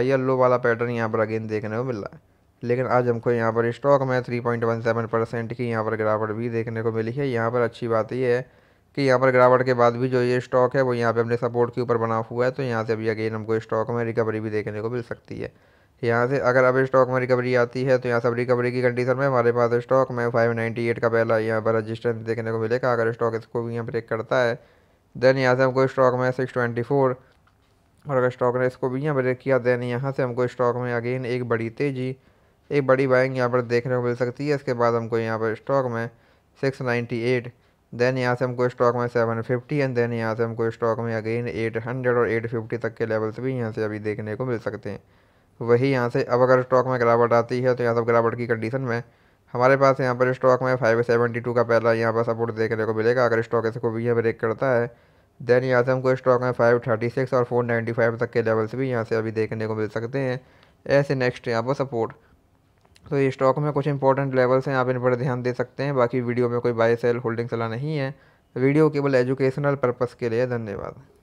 L लो वाला pattern यहाँ पर अगेन देखने को मिल रहा है लेकिन आज हमको यहाँ पर स्टॉक में three point one seven percent की यहाँ पर गिरावट भी देखने को मिली है यहाँ पर अच्छी बात यह है कि यहाँ पर गिरावट के बाद भी जो ये स्टॉक है वो यहाँ पे अपने सपोर्ट के ऊपर बना हुआ है तो यहाँ से अभी अगेन हमको स्टॉक में रिकवरी भी देखने को मिल सकती है यहाँ से अगर अब स्टॉक में रिकवरी आती है तो यहाँ सब रिकवरी की कंडीशन में हमारे पास स्टॉक में एट का पहला यहाँ पर रजिस्टेंस देखने को मिलेगा अगर स्टॉक इसको भी यहाँ ब्रेक करता है देन यहाँ से हमको स्टॉक में फोर और अगर स्टॉक ने इसको भी यहाँ ब्रेक किया देन यहाँ से हमको स्टॉक में अगेन एक बड़ी तेज़ी एक बड़ी बाइंग यहाँ पर देखने को मिल सकती है इसके बाद हमको यहाँ पर स्टॉक में सिक्स नाइन्टी एट देन यहाँ से हमको स्टॉक में सेवन फिफ्टी एंड देन यहाँ से हमको स्टॉक में अगेन एट हंड्रेड और एट फिफ्टी तक के लेवल्स भी यहाँ से अभी देखने को मिल सकते हैं वही यहाँ से अब अगर स्टॉक में गिरावट आती है तो यहाँ सब गिरावट की कंडीशन में हमारे पास यहाँ पर स्टॉक में फाइव सेवेंटी टू का पहला यहाँ पर सपोर्ट देखने को मिलेगा अगर स्टॉक इसको भी यहाँ ब्रेक करता है देन यहाँ से हमको स्टॉक में फाइव थर्टी सिक्स और फोर नाइन्टी फाइव तक के लेवल्स भी यहाँ से अभी देखने को मिल सकते हैं ऐसे नेक्स्ट यहाँ पर सपोर्ट तो ये स्टॉक में कुछ इंपॉर्टेंट लेवल्स हैं आप इन पर ध्यान दे सकते हैं बाकी वीडियो में कोई बाय सेल होल्डिंग सलाह नहीं है वीडियो केवल एजुकेशनल पर्पज़ के लिए धन्यवाद